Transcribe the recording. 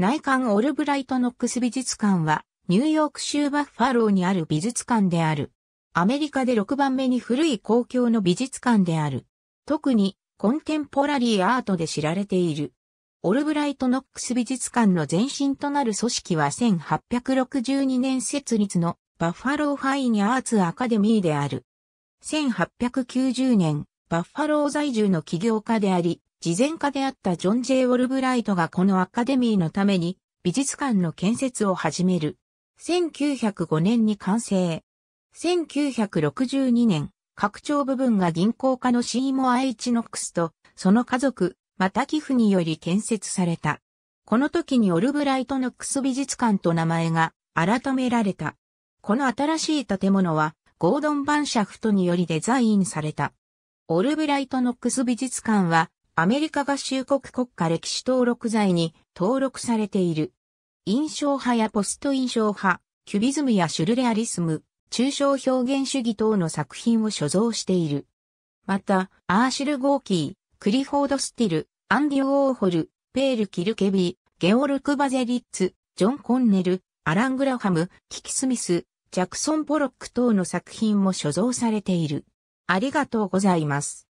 内観オルブライトノックス美術館は、ニューヨーク州バッファローにある美術館である。アメリカで6番目に古い公共の美術館である。特にコンテンポラリーアートで知られている。オルブライトノックス美術館の前身となる組織は1862年設立のバッファローファインアーツアカデミーである。1890年、バッファロー在住の起業家であり、事前家であったジョン・ジェイ・ウォルブライトがこのアカデミーのために美術館の建設を始める。1905年に完成。1962年、拡張部分が銀行家のシーモア・イチノックスと、その家族、また寄付により建設された。この時にオルブライトノックス美術館と名前が改められた。この新しい建物は、ゴードン・バンシャフトによりデザインされた。オルブライトノックス美術館は、アメリカ合衆国国家歴史登録財に登録されている。印象派やポスト印象派、キュビズムやシュルレアリスム、抽象表現主義等の作品を所蔵している。また、アーシル・ゴーキー、クリフォード・スティル、アンディ・オ・オーホル、ペール・キルケビー、ゲオルク・バゼリッツ、ジョン・コンネル、アラン・グラハム、キキ・スミス、ジャクソン・ポロック等の作品も所蔵されている。ありがとうございます。